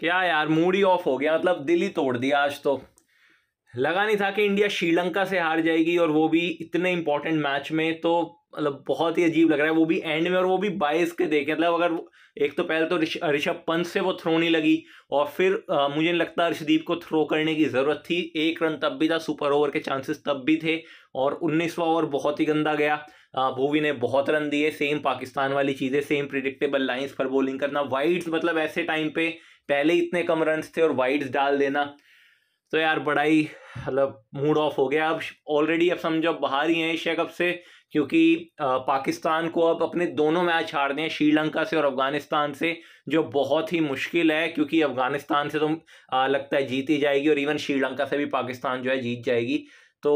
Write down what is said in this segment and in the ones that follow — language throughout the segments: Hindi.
क्या यार मूड ही ऑफ हो गया मतलब दिल ही तोड़ दिया आज तो लगा नहीं था कि इंडिया श्रीलंका से हार जाएगी और वो भी इतने इंपॉर्टेंट मैच में तो मतलब बहुत ही अजीब लग रहा है वो भी एंड में और वो भी बाइस के देखे मतलब अगर एक तो पहले तो ऋषभ पंत से वो थ्रो नहीं लगी और फिर आ, मुझे नहीं लगता अर्षदीप को थ्रो करने की ज़रूरत थी एक रन तब भी था सुपर ओवर के चांसेस तब भी थे और उन्नीसवा ओवर बहुत ही गंदा गया भूवी ने बहुत रन दिए सेम पाकिस्तान वाली चीज़ें सेम प्रिडिक्टेबल लाइन्स पर बॉलिंग करना वाइड्स मतलब ऐसे टाइम पर पहले इतने कम रन थे और वाइड्स डाल देना तो यार बड़ा ही मतलब मूड ऑफ हो गया अब ऑलरेडी अब समझो बाहर ही हैं एशिया कप से क्योंकि पाकिस्तान को अब अपने दोनों मैच हारने हैं श्रीलंका से और अफगानिस्तान से जो बहुत ही मुश्किल है क्योंकि अफगानिस्तान से तो लगता है जीत ही जाएगी और इवन श्रीलंका से भी पाकिस्तान जो है जीत जाएगी तो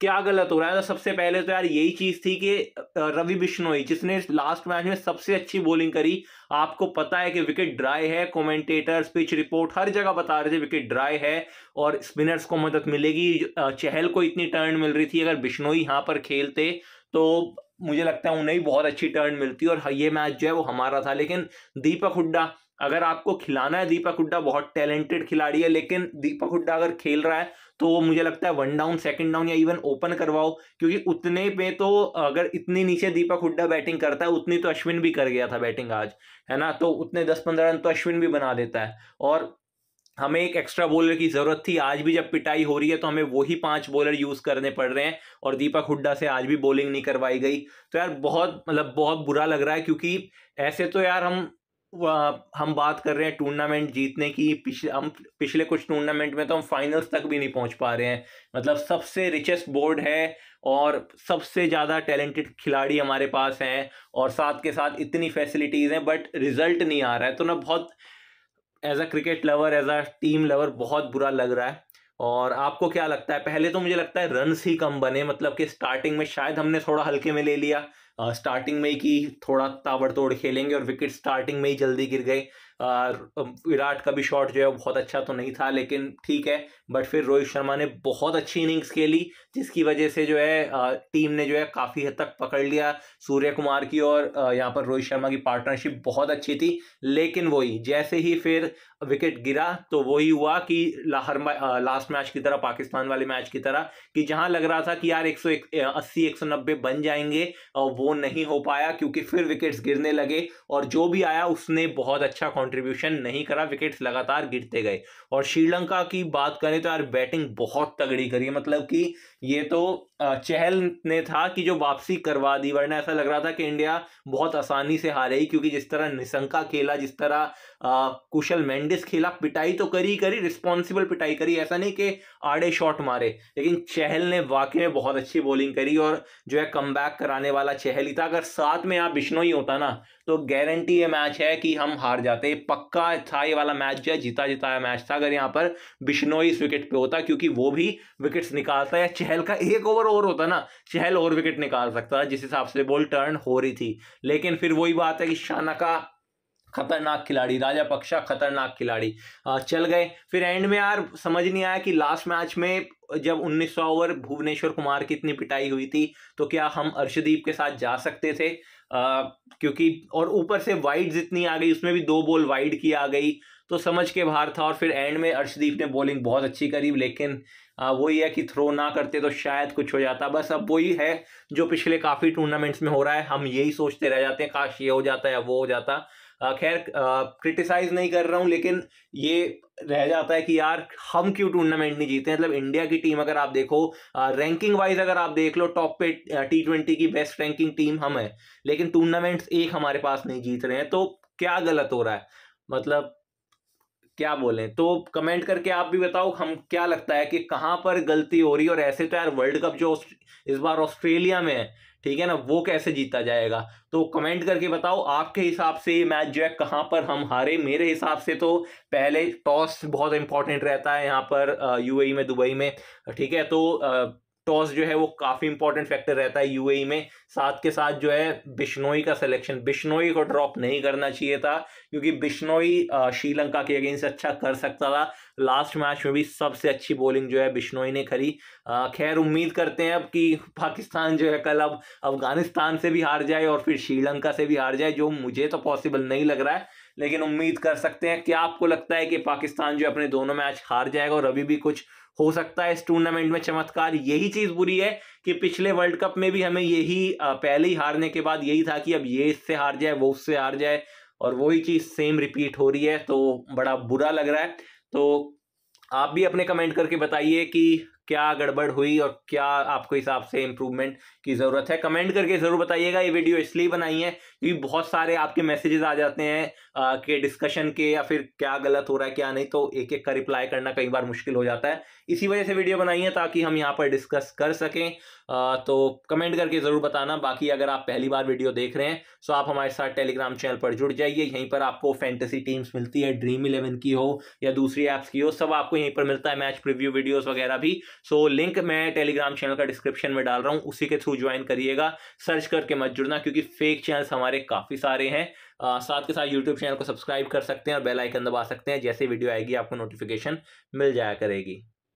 क्या गलत हो रहा है तो सबसे पहले तो यार यही चीज थी कि रवि बिश्नोई जिसने लास्ट मैच में सबसे अच्छी बॉलिंग करी आपको पता है कि विकेट ड्राई है कमेंटेटर्स पिच रिपोर्ट हर जगह बता रहे थे विकेट ड्राई है और स्पिनर्स को मदद मिलेगी चहल को इतनी टर्न मिल रही थी अगर बिश्नोई यहाँ पर खेलते तो मुझे लगता है उन्हें बहुत अच्छी टर्न मिलती और ये मैच जो है वो हमारा था लेकिन दीपक हुड्डा अगर आपको खिलाना है दीपक हुड्डा बहुत टैलेंटेड खिलाड़ी है लेकिन दीपक हुड्डा अगर खेल रहा है तो वो मुझे लगता है वन डाउन सेकंड डाउन या इवन ओपन करवाओ क्योंकि उतने पे तो अगर इतनी नीचे दीपक हुड्डा बैटिंग करता है उतनी तो अश्विन भी कर गया था बैटिंग आज है ना तो उतने दस पंद्रह रन तो अश्विन भी बना देता है और हमें एक एक्स्ट्रा बॉलर की ज़रूरत थी आज भी जब पिटाई हो रही है तो हमें वही पांच बॉलर यूज़ करने पड़ रहे हैं और दीपक हुड्डा से आज भी बॉलिंग नहीं करवाई गई तो यार बहुत मतलब बहुत बुरा लग रहा है क्योंकि ऐसे तो यार हम हम बात कर रहे हैं टूर्नामेंट जीतने की पिछले हम पिछले कुछ टूर्नामेंट में तो हम फाइनल्स तक भी नहीं पहुंच पा रहे हैं मतलब सबसे रिचेस्ट बोर्ड है और सबसे ज़्यादा टैलेंटेड खिलाड़ी हमारे पास हैं और साथ के साथ इतनी फैसिलिटीज़ हैं बट रिजल्ट नहीं आ रहा है तो ना बहुत as a cricket lover as a team lover बहुत बुरा लग रहा है और आपको क्या लगता है पहले तो मुझे लगता है रनस ही कम बने मतलब कि स्टार्टिंग में शायद हमने थोड़ा हल्के में ले लिया स्टार्टिंग में ही की थोड़ा ताबड़तोड़ खेलेंगे और विकेट स्टार्टिंग में ही जल्दी गिर गए विराट का भी शॉट जो है बहुत अच्छा तो नहीं था लेकिन ठीक है बट फिर रोहित शर्मा ने बहुत अच्छी इनिंग्स खेली जिसकी वजह से जो है टीम ने जो है काफ़ी हद तक पकड़ लिया सूर्य कुमार की और यहाँ पर रोहित शर्मा की पार्टनरशिप बहुत अच्छी थी लेकिन वही जैसे ही फिर विकेट गिरा तो वही हुआ कि हर लास्ट मैच की तरह पाकिस्तान वाले मैच की तरह कि जहाँ लग रहा था कि यार एक सौ अस्सी एक सौ नब्बे बन जाएंगे वो नहीं हो पाया क्योंकि फिर विकेट्स गिरने लगे और जो भी आया उसने बहुत अच्छा कंट्रीब्यूशन नहीं करा विकेट्स लगातार गिरते गए और श्रीलंका की बात करें तो यार बैटिंग बहुत तगड़ी करी मतलब कि ये तो चहल ने था कि जो वापसी करवा दी वरना ऐसा लग रहा था कि इंडिया बहुत आसानी से हारे ही क्योंकि जिस तरह निशंका खेला जिस तरह कुशल मेंडिस खेला पिटाई तो करी करी रिस्पॉन्सिबल पिटाई करी ऐसा नहीं कि आड़े शॉट मारे लेकिन चहल ने वाकई में बहुत अच्छी बॉलिंग करी और जो है कम कराने वाला चहल ही था अगर साथ में यहाँ बिश्नोई होता ना तो गारंटी ये मैच है कि हम हार जाते पक्का था ये वाला मैच जो है जीता है मैच था अगर यहाँ पर बिश्नोई इस विकेट पे होता क्योंकि वो भी विकेट्स निकालता या चहल का एक ओवर और होता ना चहल और विकेट निकाल सकता था जिस हिसाब से बॉल टर्न हो रही थी लेकिन फिर वही बात है कि शाना का खतरनाक खिलाड़ी राजा पक्षा खतरनाक खिलाड़ी चल गए फिर एंड में यार समझ नहीं आया कि लास्ट मैच में जब 1900 ओवर भुवनेश्वर कुमार की इतनी पिटाई हुई थी तो क्या हम अर्शदीप के साथ जा सकते थे आ, क्योंकि और ऊपर से वाइड जितनी आ गई उसमें भी दो बॉल वाइड की आ गई तो समझ के बाहर था और फिर एंड में अर्शदीप ने बॉलिंग बहुत अच्छी करी लेकिन वही है कि थ्रो ना करते तो शायद कुछ हो जाता बस अब वही है जो पिछले काफ़ी टूर्नामेंट्स में हो रहा है हम यही सोचते रह जाते हैं काश ये हो जाता या वो हो जाता खैर क्रिटिसाइज नहीं कर रहा हूँ लेकिन ये रह जाता है कि यार हम क्यों टूर्नामेंट नहीं जीते मतलब इंडिया की टीम अगर आप देखो रैंकिंग वाइज अगर आप देख लो टॉप पे टी ट्वेंटी की बेस्ट रैंकिंग टीम हम है लेकिन टूर्नामेंट्स एक हमारे पास नहीं जीत रहे हैं तो क्या गलत हो रहा है मतलब क्या बोलें तो कमेंट करके आप भी बताओ हम क्या लगता है कि कहाँ पर गलती हो रही है और ऐसे तो यार वर्ल्ड कप जो इस बार ऑस्ट्रेलिया में है ठीक है ना वो कैसे जीता जाएगा तो कमेंट करके बताओ आपके हिसाब से ये मैच जो है कहाँ पर हम हारे मेरे हिसाब से तो पहले टॉस बहुत इंपॉर्टेंट रहता है यहाँ पर यूएई e में दुबई में ठीक है तो टॉस जो है वो काफ़ी इंपॉर्टेंट फैक्टर रहता है यूएई e में साथ के साथ जो है बिश्नोई का सिलेक्शन बिश्नोई को ड्रॉप नहीं करना चाहिए था क्योंकि बिश्नोई श्रीलंका के अगेंस्ट अच्छा कर सकता था लास्ट मैच में भी सबसे अच्छी बॉलिंग जो है बिश्नोई ने खरी खैर उम्मीद करते हैं अब कि पाकिस्तान जो है कल अब अफगानिस्तान से भी हार जाए और फिर श्रीलंका से भी हार जाए जो मुझे तो पॉसिबल नहीं लग रहा है लेकिन उम्मीद कर सकते हैं क्या आपको लगता है कि पाकिस्तान जो अपने दोनों मैच हार जाएगा और अभी भी कुछ हो सकता है इस टूर्नामेंट में चमत्कार यही चीज़ बुरी है कि पिछले वर्ल्ड कप में भी हमें यही पहले ही हारने के बाद यही था कि अब ये इससे हार जाए वो उससे हार जाए और वही चीज़ सेम रिपीट हो रही है तो बड़ा बुरा लग रहा है तो आप भी अपने कमेंट करके बताइए कि क्या गड़बड़ हुई और क्या आपको हिसाब से इम्प्रूवमेंट की ज़रूरत है कमेंट करके ज़रूर बताइएगा ये वीडियो इसलिए बनाई है क्योंकि बहुत सारे आपके मैसेजेस आ जाते हैं कि डिस्कशन के या फिर क्या गलत हो रहा है क्या नहीं तो एक एक का रिप्लाई करना कई बार मुश्किल हो जाता है इसी वजह से वीडियो बनाई है ताकि हम यहाँ पर डिस्कस कर सकें आ, तो कमेंट करके ज़रूर बताना बाकी अगर आप पहली बार वीडियो देख रहे हैं तो आप हमारे साथ टेलीग्राम चैनल पर जुड़ जाइए यहीं पर आपको फैंटेसी टीम्स मिलती है ड्रीम इलेवन की हो या दूसरी ऐप्स की हो सब आपको यहीं पर मिलता है मैच प्रिव्यू वीडियोज़ वगैरह भी सो लिंक मैं टेलीग्राम चैनल का डिस्क्रिप्शन में डाल रहा हूँ उसी के थ्रू ज्वाइन करिएगा सर्च करके मत जुड़ना क्योंकि फेक चैनल्स हमारे काफ़ी सारे हैं आ, साथ के साथ यूट्यूब चैनल को सब्सक्राइब कर सकते हैं और बेल आइकन दबा सकते हैं जैसे वीडियो आएगी आपको नोटिफिकेशन मिल जाया करेगी